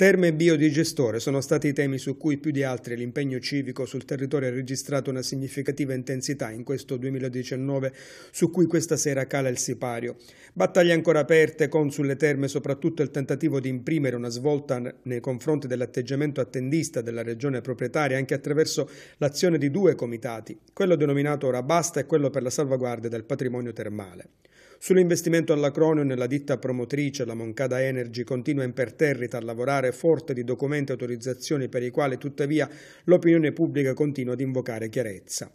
Terme e biodigestore sono stati i temi su cui più di altri l'impegno civico sul territorio ha registrato una significativa intensità in questo 2019 su cui questa sera cala il sipario. Battaglie ancora aperte con sulle terme soprattutto il tentativo di imprimere una svolta nei confronti dell'atteggiamento attendista della regione proprietaria anche attraverso l'azione di due comitati, quello denominato Ora Basta e quello per la salvaguardia del patrimonio termale. Sull'investimento all'acronio nella ditta promotrice, la Moncada Energy continua imperterrita a lavorare particolare forte di documenti e autorizzazioni per i quali tuttavia l'opinione pubblica continua ad invocare chiarezza.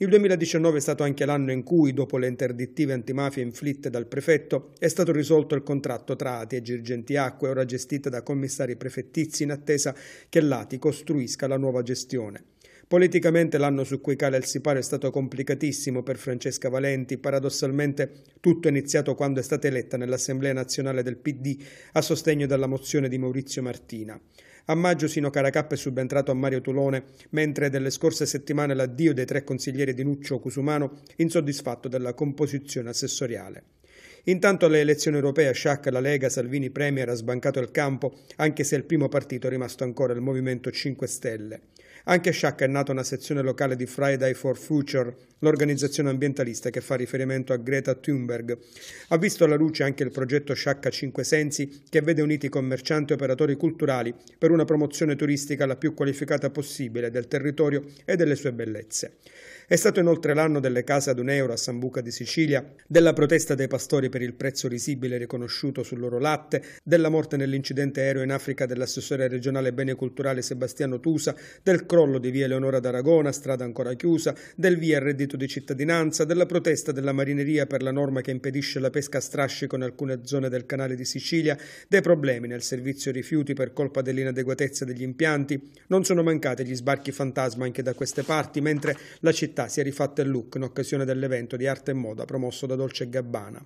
Il 2019 è stato anche l'anno in cui, dopo le interdittive antimafia inflitte dal prefetto, è stato risolto il contratto tra Ati e Girgentiacque, ora gestita da commissari prefettizi in attesa che l'Ati costruisca la nuova gestione. Politicamente l'anno su cui cala il sipario è stato complicatissimo per Francesca Valenti. Paradossalmente tutto è iniziato quando è stata eletta nell'Assemblea nazionale del PD a sostegno della mozione di Maurizio Martina. A maggio Sino Caracappa è subentrato a Mario Tulone, mentre delle scorse settimane l'addio dei tre consiglieri di Nuccio Cusumano, insoddisfatto della composizione assessoriale. Intanto alle elezioni europee Sciac, la Lega, Salvini Premier ha sbancato il campo, anche se il primo partito è rimasto ancora il Movimento 5 Stelle. Anche a Sciacca è nata una sezione locale di Friday for Future, l'organizzazione ambientalista che fa riferimento a Greta Thunberg. Ha visto alla luce anche il progetto Sciacca 5 Sensi, che vede uniti commercianti e operatori culturali per una promozione turistica la più qualificata possibile del territorio e delle sue bellezze. È stato inoltre l'anno delle case ad un euro a Sambuca di Sicilia, della protesta dei pastori per il prezzo risibile riconosciuto sul loro latte, della morte nell'incidente aereo in Africa dell'assessore regionale bene culturale Sebastiano Tusa, del crollo crollo di via Leonora d'Aragona, strada ancora chiusa, del via reddito di cittadinanza, della protesta della marineria per la norma che impedisce la pesca a strascico in alcune zone del canale di Sicilia, dei problemi nel servizio rifiuti per colpa dell'inadeguatezza degli impianti, non sono mancati gli sbarchi fantasma anche da queste parti, mentre la città si è rifatta il look in occasione dell'evento di arte e moda promosso da Dolce Gabbana.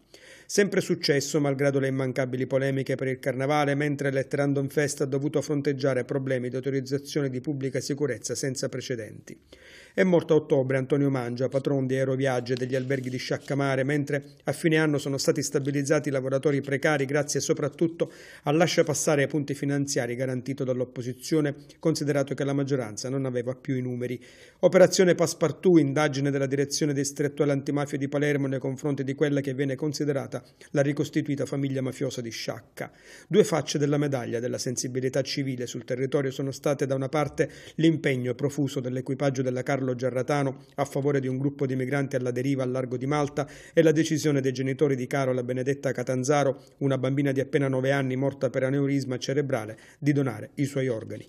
Sempre successo, malgrado le immancabili polemiche per il carnevale, mentre l'Etterandon Fest ha dovuto fronteggiare problemi di autorizzazione di pubblica sicurezza sicurezza senza precedenti. È morto a ottobre Antonio Mangia, patron di Aeroviaggi e degli alberghi di Sciaccamare, mentre a fine anno sono stati stabilizzati i lavoratori precari grazie soprattutto al lascia passare ai punti finanziari garantito dall'opposizione, considerato che la maggioranza non aveva più i numeri. Operazione Passepartout, indagine della direzione distrettuale antimafia di Palermo nei confronti di quella che viene considerata la ricostituita famiglia mafiosa di Sciacca. Due facce della medaglia della sensibilità civile sul territorio sono state da una parte l'impegno l'impegno profuso dell'equipaggio della Carlo Gerratano a favore di un gruppo di migranti alla deriva al largo di Malta e la decisione dei genitori di Carola Benedetta Catanzaro, una bambina di appena 9 anni morta per aneurisma cerebrale, di donare i suoi organi.